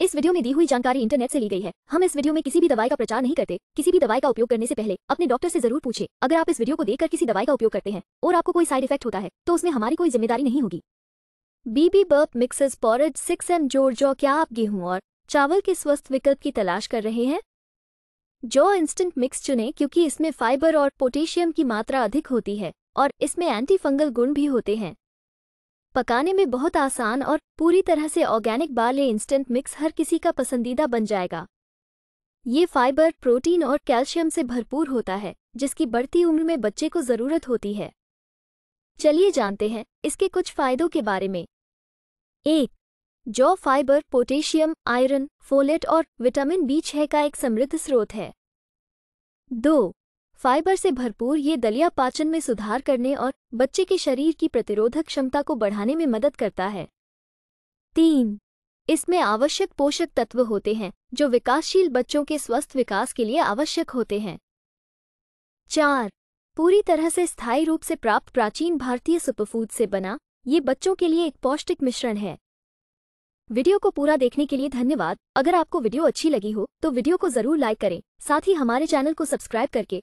इस वीडियो में दी हुई जानकारी इंटरनेट से ली गई है हम इस वीडियो में किसी भी दवाई का प्रचार नहीं करते किसी भी दवाई का उपयोग करने से पहले अपने डॉक्टर से जरूर पूछे अगर आप इस वीडियो को देखकर किसी दवाई का उपयोग करते हैं और आपको कोई साइड इफेक्ट होता है तो उसमें हमारी कोई जिम्मेदारी नहीं होगी बीबी बर्फ मिक्सर्स पॉरेज सिक्स एम जोर जो क्या आप गेहूं और चावल के स्वस्थ विकल्प की तलाश कर रहे हैं जो इंस्टेंट मिक्स चुने क्योंकि इसमें फाइबर और पोटेशियम की मात्रा अधिक होती है और इसमें एंटी फंगल गुण भी होते हैं पकाने में बहुत आसान और पूरी तरह से ऑर्गेनिक बाले इंस्टेंट मिक्स हर किसी का पसंदीदा बन जाएगा ये फाइबर प्रोटीन और कैल्शियम से भरपूर होता है जिसकी बढ़ती उम्र में बच्चे को ज़रूरत होती है चलिए जानते हैं इसके कुछ फ़ायदों के बारे में एक जौ फाइबर पोटेशियम आयरन फोलेट और विटामिन बी छह का एक समृद्ध स्रोत है दो फाइबर से भरपूर ये दलिया पाचन में सुधार करने और बच्चे के शरीर की प्रतिरोधक क्षमता को बढ़ाने में मदद करता है तीन इसमें आवश्यक पोषक तत्व होते हैं जो विकासशील बच्चों के स्वस्थ विकास के लिए आवश्यक होते हैं चार पूरी तरह से स्थायी रूप से प्राप्त प्राचीन भारतीय सुपरफूड से बना ये बच्चों के लिए एक पौष्टिक मिश्रण है वीडियो को पूरा देखने के लिए धन्यवाद अगर आपको वीडियो अच्छी लगी हो तो वीडियो को जरूर लाइक करें साथ ही हमारे चैनल को सब्सक्राइब करके